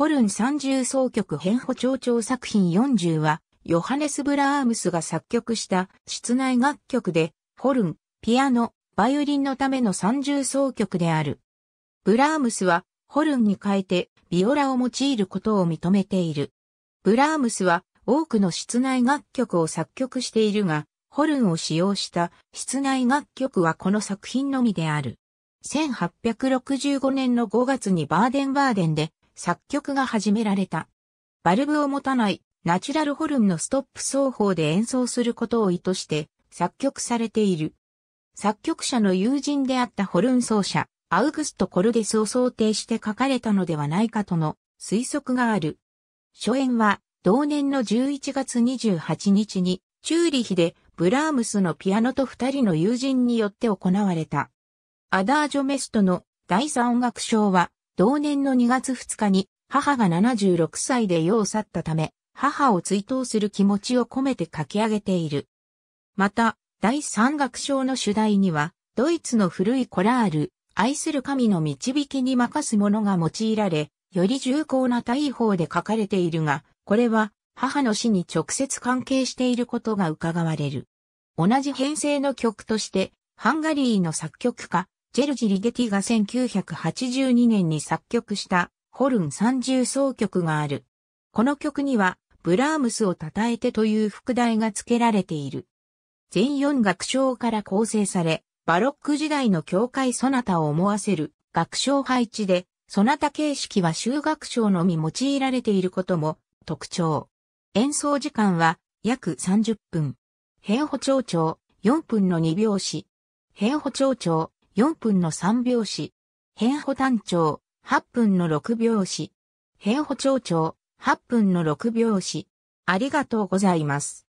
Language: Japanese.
ホルン三重奏曲変補長調作品40は、ヨハネス・ブラームスが作曲した室内楽曲で、ホルン、ピアノ、バイオリンのための三重奏曲である。ブラームスは、ホルンに変えて、ビオラを用いることを認めている。ブラームスは、多くの室内楽曲を作曲しているが、ホルンを使用した室内楽曲はこの作品のみである。1865年の5月にバーデンバーデンで作曲が始められた。バルブを持たないナチュラルホルンのストップ奏法で演奏することを意図して作曲されている。作曲者の友人であったホルン奏者、アウグスト・コルデスを想定して書かれたのではないかとの推測がある。初演は同年の11月28日にチューリヒでブラームスのピアノと二人の友人によって行われた。アダージョメストの第三音楽賞は同年の2月2日に母が76歳で世を去ったため、母を追悼する気持ちを込めて書き上げている。また、第三楽章の主題には、ドイツの古いコラール、愛する神の導きに任すものが用いられ、より重厚な大法で書かれているが、これは母の死に直接関係していることが伺われる。同じ編成の曲として、ハンガリーの作曲家、ジェルジ・リゲティが1982年に作曲したホルン三重奏曲がある。この曲には、ブラームスを称えてという副題が付けられている。全4楽章から構成され、バロック時代の教会ソナタを思わせる楽章配置で、ソナタ形式は修学章のみ用いられていることも特徴。演奏時間は約30分。変歩長調4分の2拍子。変歩長4分の3拍子。変歩単調、8分の6拍子。変歩長調、8分の6拍子。ありがとうございます。